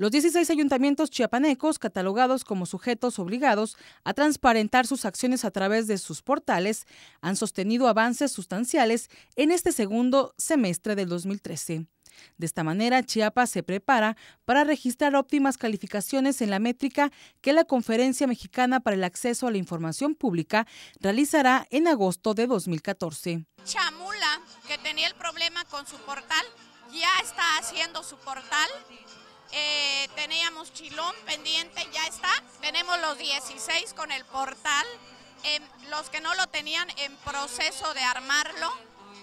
Los 16 ayuntamientos chiapanecos, catalogados como sujetos obligados a transparentar sus acciones a través de sus portales, han sostenido avances sustanciales en este segundo semestre del 2013. De esta manera, Chiapas se prepara para registrar óptimas calificaciones en la métrica que la Conferencia Mexicana para el Acceso a la Información Pública realizará en agosto de 2014. Chamula, que tenía el problema con su portal, ya está haciendo su portal eh, teníamos Chilón pendiente, ya está. Tenemos los 16 con el portal. Em, los que no lo tenían en proceso de armarlo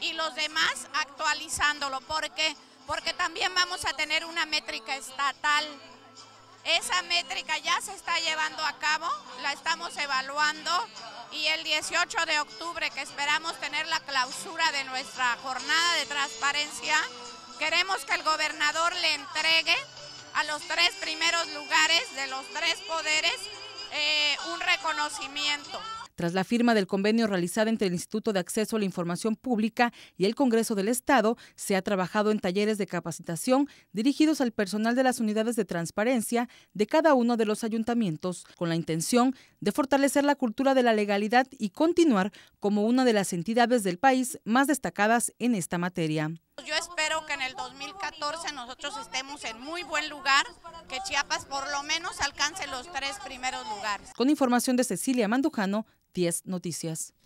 y los demás actualizándolo. ¿Por qué? Porque también vamos a tener una métrica estatal. Esa métrica ya se está llevando a cabo, la estamos evaluando y el 18 de octubre que esperamos tener la clausura de nuestra jornada de transparencia, queremos que el gobernador le entregue a los tres primeros lugares de los tres poderes eh, un reconocimiento. Tras la firma del convenio realizado entre el Instituto de Acceso a la Información Pública y el Congreso del Estado, se ha trabajado en talleres de capacitación dirigidos al personal de las unidades de transparencia de cada uno de los ayuntamientos, con la intención de fortalecer la cultura de la legalidad y continuar como una de las entidades del país más destacadas en esta materia nosotros estemos en muy buen lugar, que Chiapas por lo menos alcance los tres primeros lugares. Con información de Cecilia Mandujano, 10 Noticias.